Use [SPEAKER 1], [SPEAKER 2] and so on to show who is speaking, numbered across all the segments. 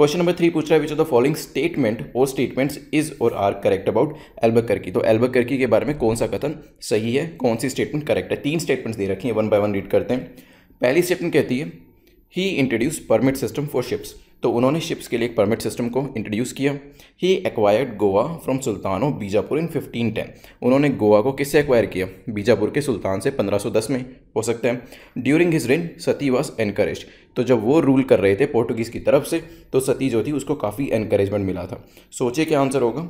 [SPEAKER 1] question number three पूछ रहा है which of the following statement और स्टेटमेंट्स इज और आर करेक्ट अबाउट एल्बकर्की तो एल्बकर्की के बारे में कौन सा कथन सही है कौन सी स्टेटमेंट करेक्ट है तीन स्टेटमेंट्स दे रखी हैं वन बाय वन रीड करते हैं पहली स्टेटमेंट कहती है he introduce permit system for ships तो उन्होंने शिप्स के लिए एक परमिट सिस्टम को इंट्रोड्यूस किया he acquired Goa from sultan of Bijapur in 1510 उन्होंने गोवा को किससे एक्वायर किया बीजापुर के सुल्तान से 1510 में हो सकता है during his reign sati was encourage तो जब वो रूल कर रहे थे पोर्टुगीज़ की तरफ से तो सती जो थी उसको काफ़ी एनकरेजमेंट मिला था सोचे क्या आंसर होगा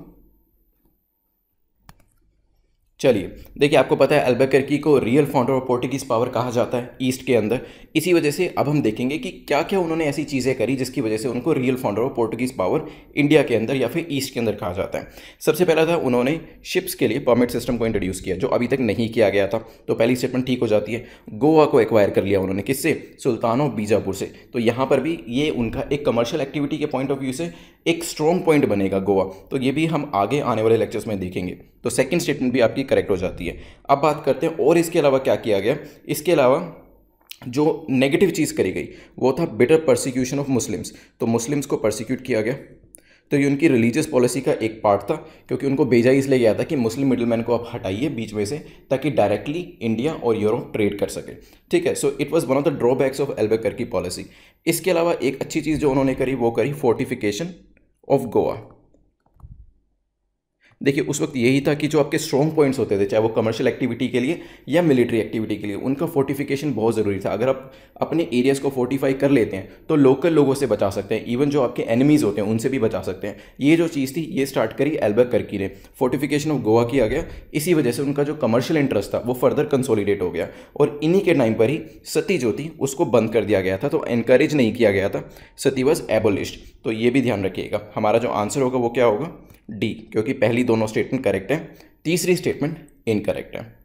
[SPEAKER 1] चलिए देखिए आपको पता है अल्बकर्की को real founder of Portuguese power कहा जाता है ईस्ट के अंदर इसी वजह से अब हम देखेंगे कि क्या क्या उन्होंने ऐसी चीज़ें करी जिसकी वजह से उनको real founder of Portuguese power India के अंदर या फिर ईस्ट के अंदर कहा जाता है सबसे पहला था उन्होंने शिप्स के लिए परमिट सिस्टम को इंट्रोड्यूस किया जो अभी तक नहीं किया गया था तो पहली स्टेटमेंट ठीक हो जाती है गोवा को एक्वायर कर लिया उन्होंने किससे सुल्तानो बीजापुर से तो यहाँ पर भी ये उनका एक कमर्शियल एक्टिविटी के पॉइंट ऑफ व्यू से एक स्ट्रॉन्ग पॉइंट बनेगा गोवा तो ये भी हम आगे आने वाले लेक्चर्स में देखेंगे तो सेकेंड स्टेटमेंट भी आपकी करेक्ट हो जाती है अब बात करते हैं और इसके अलावा क्या किया गया इसके अलावा जो नेगेटिव चीज़ करी गई वो था बेटर परसिक्यूशन ऑफ मुस्लिम्स तो मुस्लिम्स को परसिक्यूट किया गया तो ये उनकी रिलीजियस पॉलिसी का एक पार्ट था क्योंकि उनको भेजा इसलिए गया था कि मुस्लिम मैन को आप हटाइए बीच में से ताकि डायरेक्टली इंडिया और यूरोप ट्रेड कर सके ठीक है so it was one of the drawbacks of Albuquerque की पॉलिसी इसके अलावा एक अच्छी चीज़ जो उन्होंने करी वो करी फोर्टिफिकेशन ऑफ गोवा देखिए उस वक्त यही था कि जो आपके स्ट्रॉन्ग पॉइंट्स होते थे चाहे वो कमर्शियल एक्टिविटी के लिए या मिलिट्री एक्टिविटी के लिए उनका फोर्टिफिकेशन बहुत ज़रूरी था अगर आप अपने एरियाज़ को फोर्टिफाई कर लेते हैं तो लोकल लोगों से बचा सकते हैं इवन जो आपके एनिमीज़ होते हैं उनसे भी बचा सकते हैं ये जो चीज़ थी ये स्टार्ट करी एल्बर करकी ने फोर्टिफिकेशन ऑफ गोवा किया गया इसी वजह से उनका जो कमर्शियल इंटरेस्ट था वो फर्दर कंसोलिडेट हो गया और इन्हीं के टाइम पर ही सती जो थी उसको बंद कर दिया गया था तो एनकरेज नहीं किया गया था सती वॉज एबोलिस्ट तो ये भी ध्यान रखिएगा हमारा जो आंसर होगा वो क्या होगा डी क्योंकि पहली दोनों स्टेटमेंट करेक्ट है तीसरी स्टेटमेंट इनकरेक्ट है